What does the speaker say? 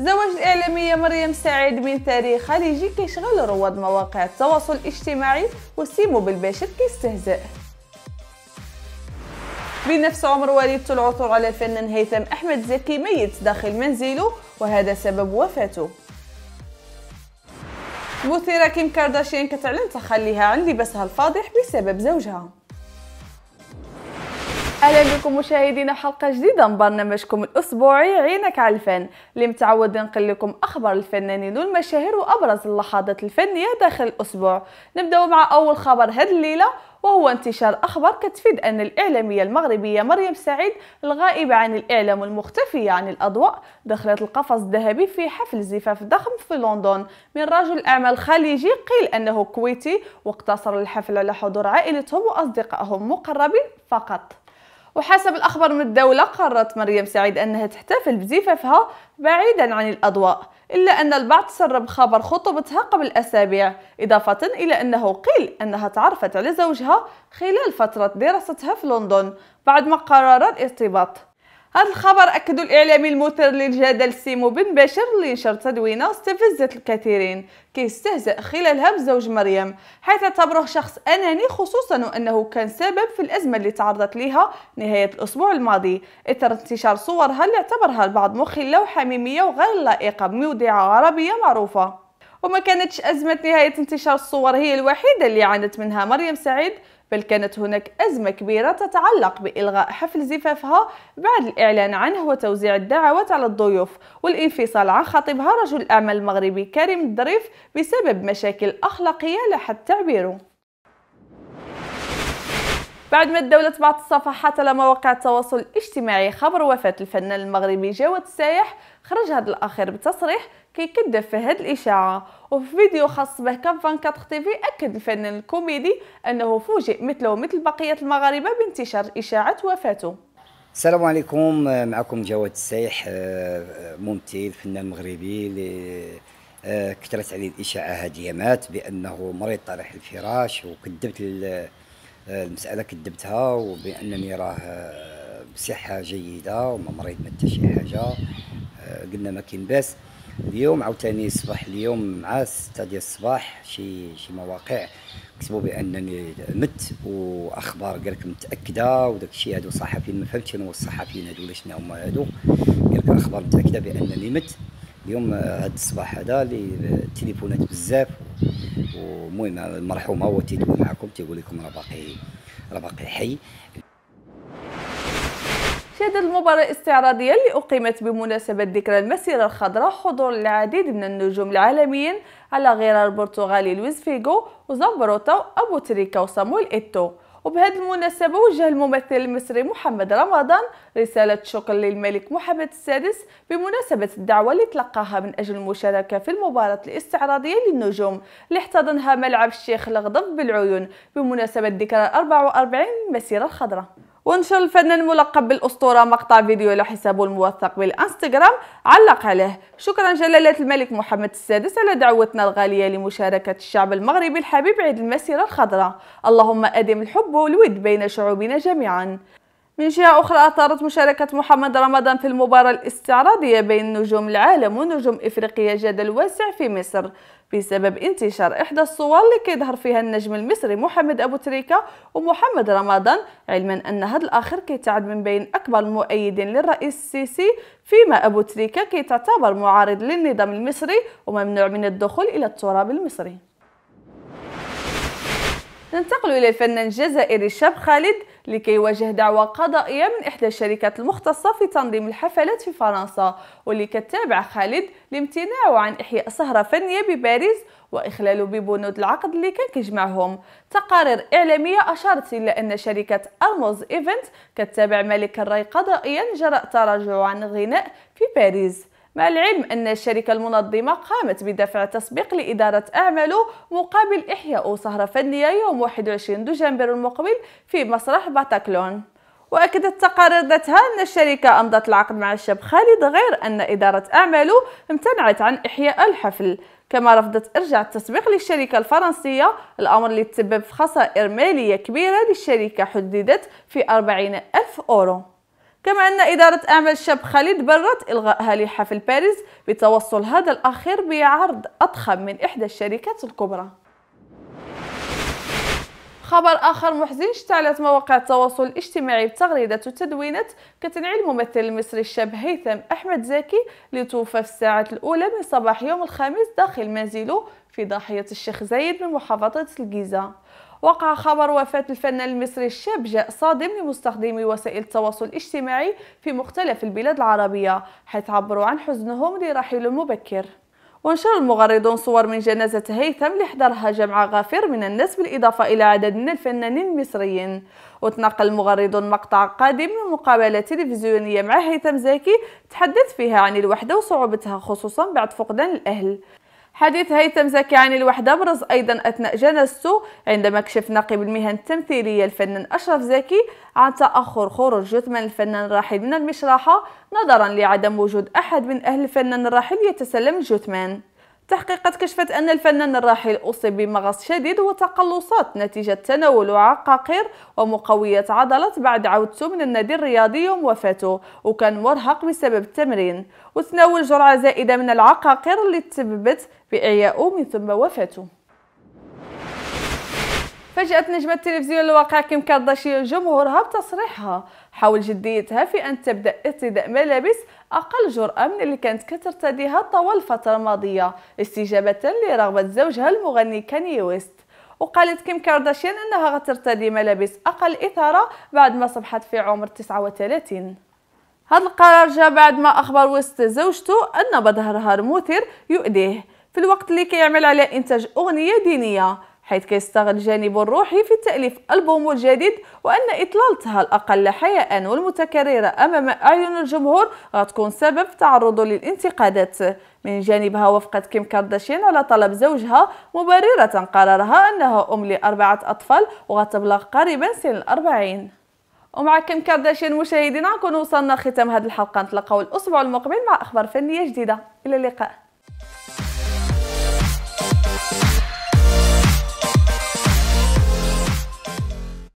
زواج الإعلامية مريم سعيد من تاريخ خليجي كيشغل رواد مواقع التواصل الاجتماعي وسيمو بالباشر كيستهزئ بنفس عمر والدته العثور على الفنان هيثم أحمد زكي ميت داخل منزله وهذا سبب وفاته مثيرة كيم كارداشيان كتعلن تخليها عن لباسها الفاضح بسبب زوجها اهلا بكم مشاهدينا حلقه جديده من برنامجكم الاسبوعي عينك على الفن اللي متعود ننقل لكم اخبار الفنانين والمشاهير وابرز اللحظات الفنيه داخل الاسبوع نبداو مع اول خبر هذه الليله وهو انتشار أخبار كتفيد أن الإعلامية المغربية مريم سعيد الغائبة عن الإعلام والمختفية عن الأضواء دخلت القفص الذهبي في حفل زفاف ضخم في لندن من رجل أعمال خليجي قيل أنه كويتي واقتصر الحفل على حضور عائلتهم وأصدقائهم المقربين فقط وحسب الأخبار من الدولة قررت مريم سعيد أنها تحتفل بزفافها بعيدا عن الأضواء إلا أن البعض سرب خبر خطوبتها قبل أسابيع إضافة إلى أنه قيل أنها تعرفت على زوجها خلال فترة دراستها في لندن بعد ما قرر الارتباط هذا الخبر أكد الإعلامي المثير للجدل سيمو بن بشر اللي نشر تدوينة استفزت الكثيرين كيستهزأ خلالها بزوج مريم حيث اعتبره شخص أناني خصوصا وأنه كان سبب في الأزمة اللي تعرضت لها نهاية الأسبوع الماضي إثر انتشار صورها اللي اعتبرها البعض مخلة وحميمية وغير لائقة بموضعة عربية معروفة وما كانتش أزمة نهاية انتشار الصور هي الوحيدة اللي عانت منها مريم سعيد بل كانت هناك أزمة كبيرة تتعلق بإلغاء حفل زفافها بعد الإعلان عنه وتوزيع الدعوات على الضيوف والانفصال عن خطيبها رجل الأعمال المغربي كريم الظريف بسبب مشاكل أخلاقية لحد تعبيره بعد ما الدولة طبعت الصفحات على مواقع التواصل الاجتماعي خبر وفاة الفنان المغربي جواد السايح خرج هذا الأخير بتصريح كيكذب في هذه الإشاعة وفي فيديو خاص به كاب 24 تيفي أكد الفنان الكوميدي أنه فوجئ مثله مثل بقية المغاربة بانتشار إشاعة وفاته السلام عليكم معكم جواد السايح آه، آه، ممثل فنان مغربي آه، كثرت عليه الإشاعة هذه مات بأنه مريض طرح الفراش وكذبت المساله آه، كذبتها وبانني راه آه، بصحه جيده وما مريض ما حتى شي حاجه آه، قلنا ما كاين باس اليوم عاوتاني صباح اليوم مع 6 ديال الصباح شي شي مواقع كتبوا بانني مت واخبار قال لك متاكده وداك الشيء هادو صحفيين ما فهمتش شنو الصحفيين هادو ولا شنو هما هادو قال لك اخبار متاكده بانني مت اليوم هذا الصباح هذا اللي التليفونات بزاف ومهم المرحومه هو تيدوي معكم تيقول لكم راه باقي راه باقي حي شهدت المباراة الاستعراضية اللي أقيمت بمناسبة ذكرى المسيرة الخضراء حضور العديد من النجوم العالميين على غرار البرتغالي لويز فيغو وزامبروتا وأبو تريكا وصامويل إيتو وبهذه المناسبة وجه الممثل المصري محمد رمضان رسالة شكر للملك محمد السادس بمناسبة الدعوة التي تلقاها من أجل المشاركة في المباراة الاستعراضية للنجوم اللي احتضنها ملعب الشيخ الغضب بالعيون بمناسبة ذكرى 44 المسيرة الخضراء ونشر الفنان الملقب بالأسطورة مقطع فيديو على حسابه الموثق بالانستغرام علق عليه شكرا جلالة الملك محمد السادس على دعوتنا الغالية لمشاركة الشعب المغربي الحبيب عيد المسيرة الخضراء اللهم أدم الحب والود بين شعوبنا جميعا من جهة أخرى أثارت مشاركة محمد رمضان في المباراة الاستعراضية بين نجوم العالم ونجوم إفريقيا جدل واسع في مصر بسبب انتشار إحدى الصور اللي كيظهر فيها النجم المصري محمد أبو تريكة ومحمد رمضان علما أن هذا الآخر كيتعد من بين أكبر المؤيدين للرئيس السيسي فيما أبو تريكة كيتعتبر معارض للنظام المصري وممنوع من الدخول إلى التراب المصري ننتقل إلى الفنان الجزائري الشاب خالد لكي يواجه دعوى قضائية من إحدى الشركات المختصة في تنظيم الحفلات في فرنسا واللي كتابع خالد لامتناعه عن إحياء سهرة فنية بباريس وإخلاله ببنود العقد اللي كان كيجمعهم تقارير إعلامية أشارت إلى أن شركة أرموز إيفنت كتابع ملك الري قضائيا جراء تراجعه عن الغناء في باريس مع العلم أن الشركة المنظمة قامت بدفع تسبيق لإدارة أعماله مقابل إحياء سهرة فنية يوم 21 دجنبر المقبل في مسرح باتاكلون وأكدت تقارير ذاتها أن الشركة أمضت العقد مع الشاب خالد غير أن إدارة أعماله امتنعت عن إحياء الحفل كما رفضت إرجاع التسبيق للشركة الفرنسية الأمر اللي تسبب خسائر مالية كبيرة للشركة حددت في 40 ألف أورو كما أن إدارة أعمال شاب خالد بررت إلغائها لحفل باريس بتوصل هذا الأخير بعرض أضخم من إحدى الشركات الكبرى خبر آخر محزن اشتعلت مواقع التواصل الاجتماعي بتغريدة تدوينات كتنعي الممثل المصري الشاب هيثم أحمد زكي لتوفى في الساعة الأولى من صباح يوم الخميس داخل منزله في ضاحية الشيخ زايد من محافظة الجيزة وقع خبر وفاة الفنان المصري الشاب جاء صادم لمستخدمي وسائل التواصل الاجتماعي في مختلف البلاد العربية حيث عبروا عن حزنهم لرحيل المبكر ونشر المغردون صور من جنازة هيثم لحضرها جمع غافر من الناس بالإضافة إلى عدد من الفنانين المصريين وتنقل المغردون مقطع قادم من مقابلة تلفزيونية مع هيثم زاكي تحدث فيها عن الوحدة وصعوبتها خصوصا بعد فقدان الأهل حديث هيثم زكي عن الوحدة برز أيضا أثناء جلسته عندما كشف نقيب المهن التمثيلية الفنان أشرف زكي عن تأخر خروج جثمان الفنان الراحل من المشرحة نظرا لعدم وجود أحد من أهل الفنان الراحل يتسلم الجثمان تحقيقات كشفت أن الفنان الراحل أصيب بمغص شديد وتقلصات نتيجة تناول عقاقير ومقوية عضلات بعد عودته من النادي الرياضي يوم وفاته وكان مرهق بسبب التمرين وتناول جرعة زائدة من العقاقير اللي تسببت بإعيائه من ثم وفاته فاجأت نجمة التلفزيون الواقع كيم كارداشيان جمهورها بتصريحها حول جديتها في أن تبدأ ارتداء ملابس أقل جرأة من اللي كانت كترتديها طوال الفترة الماضية استجابة لرغبة زوجها المغني كاني ويست وقالت كيم كارداشيان أنها غترتدي ملابس أقل إثارة بعد ما صبحت في عمر 39 هذا القرار جاء بعد ما أخبر ويست زوجته أن بظهرها المثير يؤذيه في الوقت اللي كيعمل على إنتاج أغنية دينية حيث كيستغل الجانب الروحي في تأليف ألبوم الجديد وأن إطلالتها الأقل حياء والمتكررة أمام أعين الجمهور غتكون سبب تعرضه للانتقادات من جانبها وفقت كيم كارداشيان على طلب زوجها مبررة قرارها أنها أم لأربعة أطفال وغتبلغ قريبا سن الأربعين ومع كيم كارداشيان مشاهدينا نكون وصلنا ختام هذه الحلقة نتلقاو الأسبوع المقبل مع أخبار فنية جديدة إلى اللقاء